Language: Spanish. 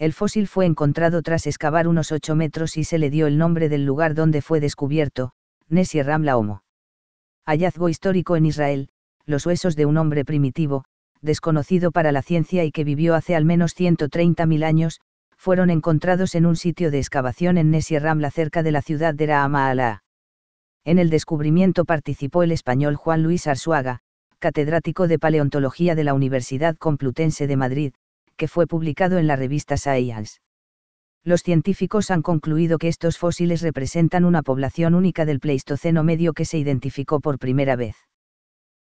el fósil fue encontrado tras excavar unos 8 metros y se le dio el nombre del lugar donde fue descubierto, Nessie Ramla Homo. Hallazgo histórico en Israel, los huesos de un hombre primitivo, desconocido para la ciencia y que vivió hace al menos 130.000 años, fueron encontrados en un sitio de excavación en Nessie Ramla cerca de la ciudad de Rahama En el descubrimiento participó el español Juan Luis Arzuaga, catedrático de paleontología de la Universidad Complutense de Madrid, que fue publicado en la revista Science. Los científicos han concluido que estos fósiles representan una población única del Pleistoceno medio que se identificó por primera vez.